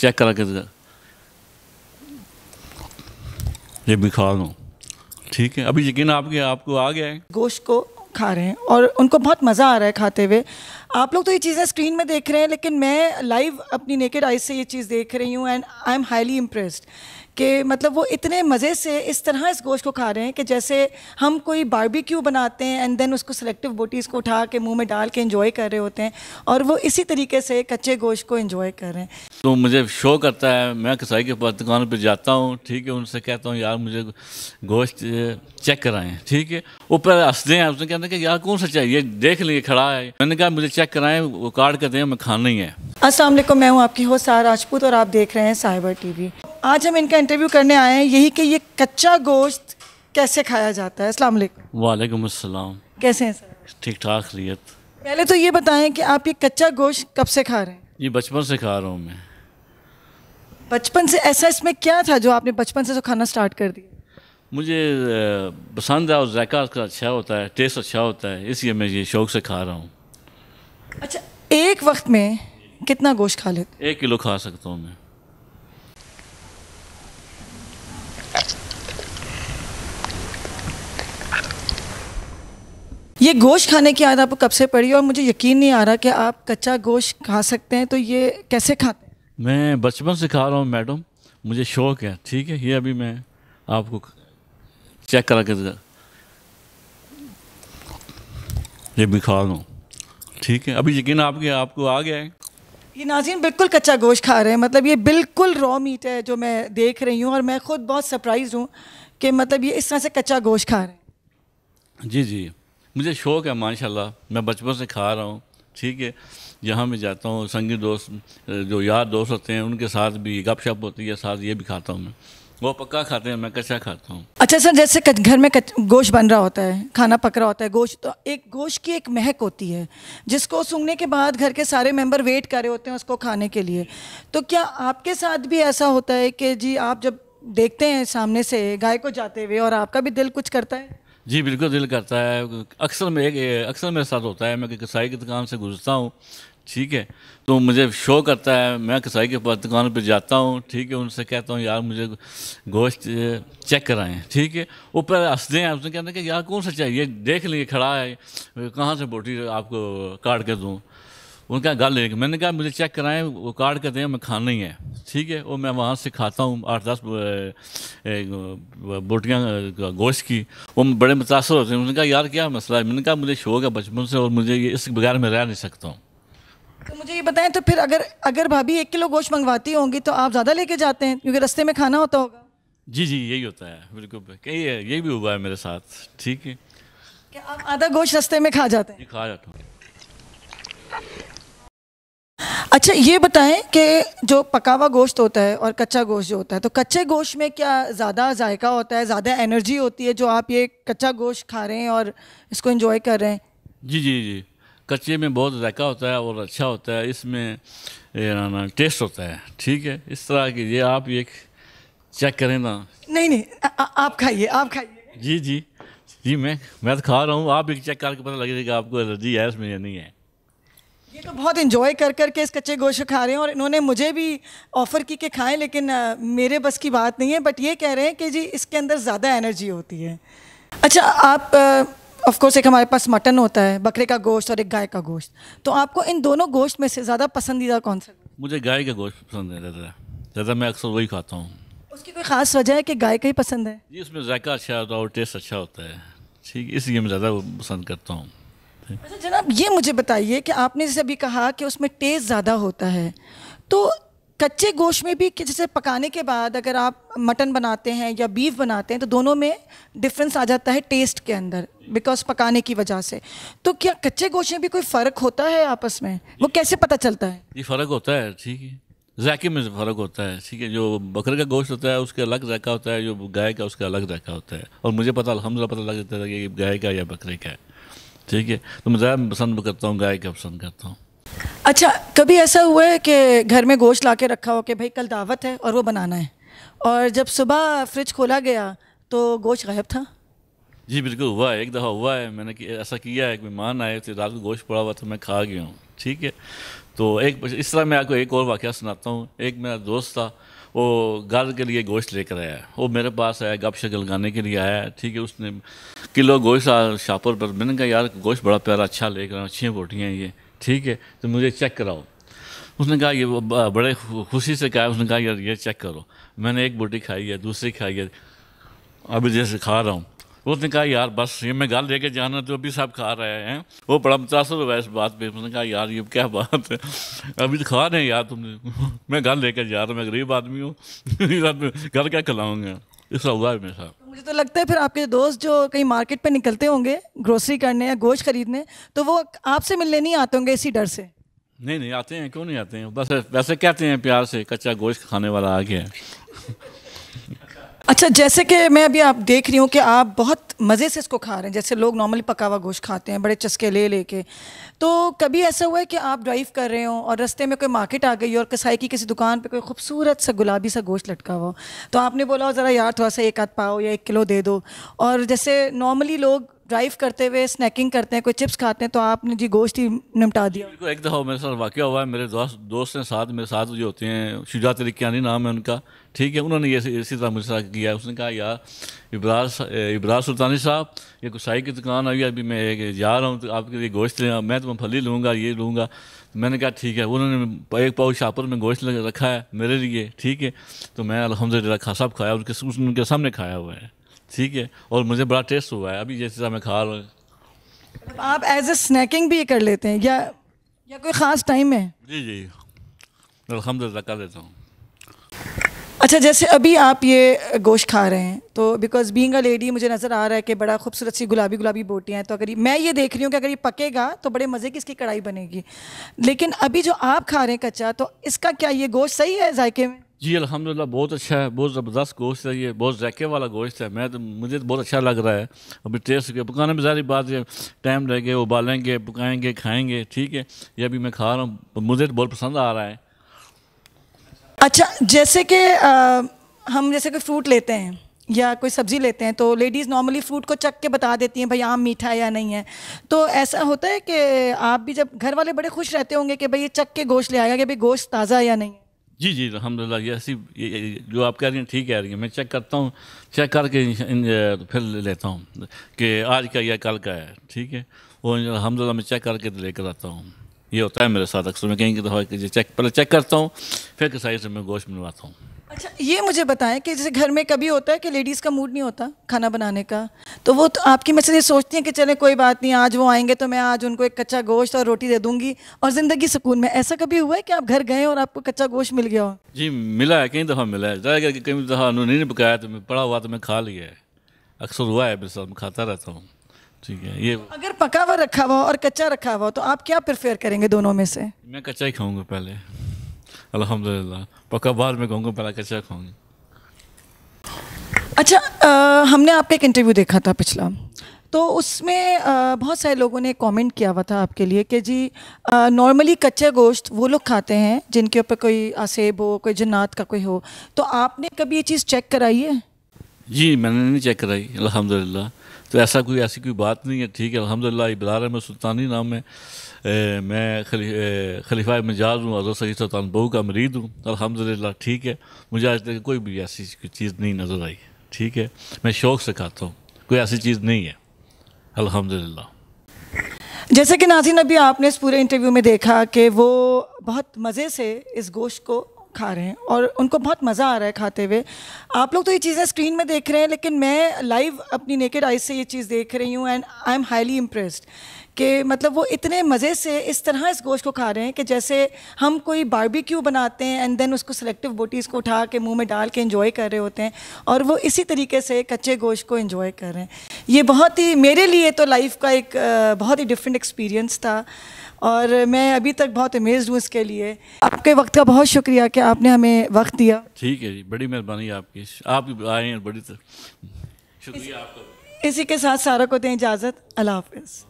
check करा के ये भी खा लो ठीक है अभी यकीन आपके आपको आ गया है गोश्त को खा रहे हैं और उनको बहुत मज़ा आ रहा है खाते हुए आप लोग तो ये चीज़ें स्क्रीन में देख रहे हैं लेकिन मैं लाइव अपनी नेकेड आइज से ये चीज़ देख रही हूँ and I am highly impressed कि मतलब वो इतने मज़े से इस तरह इस गोश्त को खा रहे हैं कि जैसे हम कोई बारबेक्यू बनाते हैं एंड देन उसको सेलेक्टिव बोटीज़ को उठा के मुंह में डाल के इन्जॉय कर रहे होते हैं और वो इसी तरीके से कच्चे गोश्त को इन्जॉय कर रहे हैं तो मुझे शो करता है मैं कसाई के पास दुकान पर जाता हूँ ठीक है उनसे कहता हूँ यार मुझे गोश्त चेक कराएं ठीक है ऊपर हंसते हैं उसने कहते हैं कि यार कौन सा चाहिए देख लेंगे खड़ा है मैंने कहा मुझे चेक कराएं वो कार्ड कर दें हमें खाना ही है असलम मैं हूँ आपकी हो सारा राजपूत और आप देख रहे हैं साइबर टीवी आज हम इनका इंटरव्यू करने आए हैं यही कि ये कच्चा गोश्त कैसे खाया जाता है असलम वालेकुम असलम कैसे हैं सर ठीक ठाक रियत पहले तो ये बताएं कि आप ये कच्चा गोश्त कब से खा रहे हैं ये बचपन से खा रहा हूँ मैं बचपन से ऐसा इसमें क्या था जो आपने बचपन से तो खाना स्टार्ट कर दिया मुझे पसंद है और जायका अच्छा होता है टेस्ट अच्छा होता है इसलिए मैं ये शौक से खा रहा हूँ अच्छा एक वक्त में कितना गोश्त खा लेते एक किलो खा सकता हूँ मैं ये गोश्त खाने की आदत आपको कब से पड़ी और मुझे यकीन नहीं आ रहा कि आप कच्चा गोश्त खा सकते हैं तो ये कैसे खाते हैं मैं बचपन से खा रहा हूँ मैडम मुझे शौक है ठीक है ये अभी मैं आपको चेक करा कर ये भी खा रहा हूँ ठीक है अभी यकीन आपके आपको आ गया है ये नाजीन बिल्कुल कच्चा गोश्त खा रहे हैं मतलब ये बिल्कुल रॉ मीट है जो मैं देख रही हूँ और मैं ख़ुद बहुत सरप्राइज हूँ कि मतलब ये इस तरह से कच्चा गोश्त खा रहे हैं जी जी मुझे शौक़ है माशाल्लाह मैं बचपन से खा रहा हूँ ठीक है जहाँ मैं जाता हूँ संगी दोस्त जो यार दोस्त होते हैं उनके साथ भी गपशप होती है साथ ये भी खाता हूँ मैं वो पक्का खाते हैं मैं कच्चा खाता हूँ अच्छा सर जैसे घर में गोश्त बन रहा होता है खाना पक रहा होता है गोश्त तो एक गोश्त की एक महक होती है जिसको सूंघने के बाद घर के सारे मेंबर वेट कर रहे होते हैं उसको खाने के लिए तो क्या आपके साथ भी ऐसा होता है कि जी आप जब देखते हैं सामने से गाय को जाते हुए और आपका भी दिल कुछ करता है जी बिल्कुल दिल करता है अक्सर में अक्सर मेरे साथ होता है मैं कसाई की दुकान से गुजरता हूँ ठीक है तो मुझे शो करता है मैं कसाई के पास दुकान पर जाता हूँ ठीक है उनसे कहता हूँ यार मुझे गोश्त चेक कराएं ठीक है ऊपर हंसते हैं उसने कहते हैं कि यार कौन सा चाहिए देख लेंगे खड़ा है कहाँ से बोटी आपको काट के दूँ उनका गल लेंगे मैंने कहा मुझे चेक कराएं वो काट के दें मैं खाना ही है ठीक है और मैं वहाँ से खाता हूँ आठ दस बोटियाँ गोश्त की वो बड़े मुतासर होते हैं उन्होंने कहा यार क्या मसला है मैंने कहा मुझे शौक है बचपन से और मुझे ये इस बगैर मैं रह नहीं सकता हूँ तो मुझे ये बताएं तो फिर अगर अगर भाभी एक किलो गोश्त मंगवाती होंगी तो आप ज़्यादा लेके जाते हैं क्योंकि रस्ते में खाना होता होगा जी जी यही होता है बिल्कुल कही है यही भी हुआ है मेरे साथ ठीक है क्या आप आधा गोश्त रास्ते में खा जाते हैं खा जाता हूँ अच्छा ये बताएं कि जो पकावा गोश्त होता है और कच्चा गोश्त जो होता है तो कच्चे गोश्त में क्या ज़्यादा जायका होता है ज़्यादा एनर्जी होती है जो आप ये कच्चा गोश्त खा रहे हैं और इसको इन्जॉय कर रहे हैं जी जी जी कच्चे में बहुत जायका होता है और अच्छा होता है इसमें ना टेस्ट होता है ठीक है इस तरह की ये आप ये चेक करें ना नहीं नहीं आ, आ, आप खाइए आप खाइए जी जी जी मैं मैं तो खा रहा हूँ आप एक चेक करके पता लगेगा आपको एलर्जी है इसमें या नहीं है ये तो बहुत इन्जॉय कर कर के इस कच्चे गोश्त खा रहे हैं और इन्होंने मुझे भी ऑफ़र की के खाएं लेकिन आ, मेरे बस की बात नहीं है बट ये कह रहे हैं कि जी इसके अंदर ज़्यादा एनर्जी होती है अच्छा आप ऑफ कोर्स एक हमारे पास मटन होता है बकरे का गोश्त और एक गाय का गोश्त तो आपको इन दोनों गोश्त में से ज़्यादा पसंदीदा कौन सा मुझे गाय का गोश्त पसंद है ज़्यादा ज़्यादा मैं अक्सर वही खाता हूँ उसकी कोई ख़ास वजह है कि गाय का ही पसंद है जी उसमें जायका अच्छा होता है और टेस्ट अच्छा होता है ठीक इसलिए मैं ज़्यादा पसंद करता हूँ अच्छा जनाब ये मुझे बताइए कि आपने जैसे अभी कहा कि उसमें टेस्ट ज़्यादा होता है तो कच्चे गोश्त में भी जैसे पकाने के बाद अगर आप मटन बनाते हैं या बीफ बनाते हैं तो दोनों में डिफरेंस आ जाता है टेस्ट के अंदर बिकॉज पकाने की वजह से तो क्या कच्चे गोश्त में भी कोई फ़र्क होता है आपस में वो कैसे पता चलता है ये फ़र्क होता है ठीक है जायके में फ़र्क होता है ठीक है जो बकरे का गोश्त होता है उसका अलग जायका होता है जो गाय का उसका अलग जायका होता है और मुझे पता अलहमदिल्ला पता लग जाता है कि गाय का या बकरे का है ठीक है तो मैं ज़्यादा पसंद करता हूँ गाय का पसंद करता हूँ अच्छा कभी ऐसा हुआ है कि घर में गोश्त ला के रखा हो कि भाई कल दावत है और वो बनाना है और जब सुबह फ्रिज खोला गया तो गोश्त गायब था जी बिल्कुल हुआ है एक दफ़ा हुआ है मैंने कि ऐसा किया है एक मेहमान आए थे रात को गोश्त पड़ा हुआ था मैं खा गया हूँ ठीक है तो एक इस तरह मैं आपको एक और वाक़ सुनाता हूँ एक मेरा दोस्त था वो घर के लिए गोश्त लेकर आया वो मेरे पास आया गप शक लगाने के लिए आया ठीक है उसने किलो गोश्त शापुर पर मैंने कहा यार गोश्त बड़ा प्यारा अच्छा लेकर अच्छी बोटियाँ ये ठीक है तो मुझे चेक कराओ उसने कहा ये बड़े खुशी से कहा उसने कहा यार ये चेक करो मैंने एक बोटी खाई है दूसरी खाई है अभी जैसे खा रहा हूँ उसने कहा यार बस ये मैं गाल लेके जाना तो अभी साहब खा रहे हैं वो बड़ा मुतासर हुआ इस बात पे उसने कहा यार ये क्या बात है अभी तो खा रहे हैं यार तुमने मैं गाल लेकर जा रहा हूँ मैं गरीब आदमी हूँ घर क्या खिलाऊँगा ऐसा हुआ है मेरे साहब मुझे तो लगता है फिर आपके दोस्त जो कहीं मार्केट पे निकलते होंगे ग्रोसरी करने या गोश्त खरीदने तो वो आपसे मिलने नहीं आते होंगे इसी डर से नहीं नहीं आते हैं क्यों नहीं आते हैं बस वैसे कहते हैं प्यार से कच्चा गोश्त खाने वाला आ गया अच्छा जैसे कि मैं अभी आप देख रही हूँ कि आप बहुत मज़े से इसको खा रहे हैं जैसे लोग नॉर्मली पका हुआ गोश्त खाते हैं बड़े चस्के ले लेके तो कभी ऐसा हुआ है कि आप ड्राइव कर रहे हो और रास्ते में कोई मार्केट आ गई और कसाई की किसी दुकान पे कोई खूबसूरत सा गुलाबी सा गोश्त लटका हुआ तो आपने बोला ज़रा यार थोड़ा सा एक आध पाओ या एक किलो दे दो और जैसे नॉर्मली लोग ड्राइव करते हुए स्नैकिंग करते हैं कोई चिप्स खाते हैं तो आपने जी गोश्त ही निपटा दिया बिल्कुल एक दफ़ा मेरे साथ वाक़ हुआ है मेरे दोस्त दोस्त हैं साथ मेरे साथ जो होते हैं शुजात तरीक़ानी नाम है उनका ठीक है उन्होंने ये इसी तरह मुझे साथ किया उसने कहा यार इब्राज इब्राज सुल्तानी साहब ये गुसाई की दुकान आई अभी मैं जा रहा हूँ तो आपके लिए गोश्त ले मैं तुम्हें फली लूँगा ये लूँगा तो मैंने कहा ठीक है उन्होंने एक पाव शापर में गोश्त रखा है मेरे लिए ठीक है तो मैं अलहमदिल्ला खासा साहब खाया उनके उनके सामने खाया हुआ है ठीक है और मुझे बड़ा टेस्ट हुआ है अभी जैसे मैं खा रहा हूँ आप एज ए स्नैकिंग भी कर लेते हैं या या कोई ख़ास टाइम है जी जी अलहमदिल्ला कर लेता हूँ अच्छा जैसे अभी आप ये गोश्त खा रहे हैं तो बिकॉज बींग अ लेडी मुझे नज़र आ रहा है कि बड़ा खूबसूरत सी गुलाबी गुलाबी बोटियाँ हैं तो अगर मैं ये देख रही हूँ कि अगर ये पकेगा तो बड़े मज़े की इसकी कढ़ाई बनेगी लेकिन अभी जो आप खा रहे हैं कच्चा तो इसका क्या ये गोश्त सही है जायके में जी अलहमदिल्ला बहुत अच्छा है बहुत ज़बरदस्त गोश्त है ये बहुत जैके वाला गोश्त है मैं तो मुझे तो बहुत अच्छा लग रहा है अभी टेस्ट के पकाने में सारी बात है टाइम लगे उबालेंगे पकाएंगे खाएंगे ठीक है ये अभी मैं खा रहा हूँ मुझे तो बहुत पसंद आ रहा है अच्छा जैसे कि हम जैसे कोई फ्रूट लेते हैं या कोई सब्ज़ी लेते हैं तो लेडीज़ नॉर्मली फ्रूट को चख के बता देती हैं भाई आम मीठा है या नहीं है तो ऐसा होता है कि आप भी जब घर वाले बड़े खुश रहते होंगे कि भाई ये चख के गोश्त ले आएगा कि भाई गोश्त ताज़ा या नहीं है जी जी अलहमदिल्ला ऐसी जो आप कह रही हैं ठीक कह रही हैं मैं चेक करता हूँ चेक करके फिर लेता हूँ कि आज का या कल का है ठीक है वो अलहमदिल्ला मैं चेक करके तो लेकर आता हूँ ये होता है मेरे साथ अक्सर मैं कहीं की तो चेक पहले चेक करता हूँ फिर कसाई से मैं गोश्त मिलवाता हूँ अच्छा ये मुझे बताएं कि जैसे घर में कभी होता है कि लेडीज़ का मूड नहीं होता खाना बनाने का तो वो तो आपकी मैं ये सोचती हैं कि चले कोई बात नहीं आज वो आएंगे तो मैं आज उनको एक कच्चा गोश्त और रोटी दे दूंगी और ज़िंदगी सुकून में ऐसा कभी हुआ है कि आप घर गए और आपको कच्चा गोश्त मिल गया हो जी मिला है कई दफ़ा मिला है कई दफ़ा उन्होंने नहीं पकाया तो मैं पड़ा हुआ तो मैं खा लिया है अक्सर हुआ है मेरे साथ खाता रहता हूँ ठीक है ये अगर पका हुआ रखा हुआ और कच्चा रखा हुआ तो आप क्या प्रिफेयर करेंगे दोनों में से मैं कच्चा ही खाऊंगा पहले अलहमदिल्ला पक्का बाद में कहूँगा बड़ा कचरा खाऊंगी अच्छा आ, हमने आपका एक इंटरव्यू देखा था पिछला तो उसमें बहुत सारे लोगों ने कमेंट किया हुआ था आपके लिए कि जी नॉर्मली कच्चे गोश्त वो लोग खाते हैं जिनके ऊपर कोई आसेब हो कोई जन्नात का कोई हो तो आपने कभी ये चीज़ चेक कराई है जी मैंने नहीं चेक कराई अलहमदिल्ला तो ऐसा कोई ऐसी कोई बात नहीं है ठीक है अलहमदिल्ला इबरार अहमद सुल्तानी नाम है ए, मैं खली, ए, खलीफा मिजाज हूँ अजर सही सुल्तान बहू का मरीद हूँ अलहमदिल्ला ठीक है मुझे आज तक कोई भी ऐसी चीज़ नहीं नज़र आई ठीक है मैं शौक़ से खाता हूँ कोई ऐसी चीज़ नहीं है अलहमदिल्ला जैसे कि नाजिन अभी आपने इस पूरे इंटरव्यू में देखा कि वो बहुत मज़े से इस गोश्त को खा रहे हैं और उनको बहुत मज़ा आ रहा है खाते हुए आप लोग तो ये चीज़ें स्क्रीन में देख रहे हैं लेकिन मैं लाइव अपनी नेकेड आइज से ये चीज़ देख रही हूँ and I am highly impressed कि मतलब वो इतने मज़े से इस तरह इस गोश्त को खा रहे हैं कि जैसे हम कोई बारबेक्यू बनाते हैं एंड देन उसको सेलेक्टिव बोटीज़ को उठा के मुंह में डाल के इन्जॉय कर रहे होते हैं और वो इसी तरीके से कच्चे गोश्त को इन्जॉय कर रहे हैं ये बहुत ही मेरे लिए तो लाइफ का एक बहुत ही डिफरेंट एक्सपीरियंस था और मैं अभी तक बहुत अमेज हूँ इसके लिए आपके वक्त का बहुत शुक्रिया कि आपने हमें वक्त दिया ठीक है जी बड़ी मेहरबानी आपकी आप आए हैं बड़ी शुक्रिया आपका इसी के साथ सारा को दें इजाज़त अल्लाह हाफिज़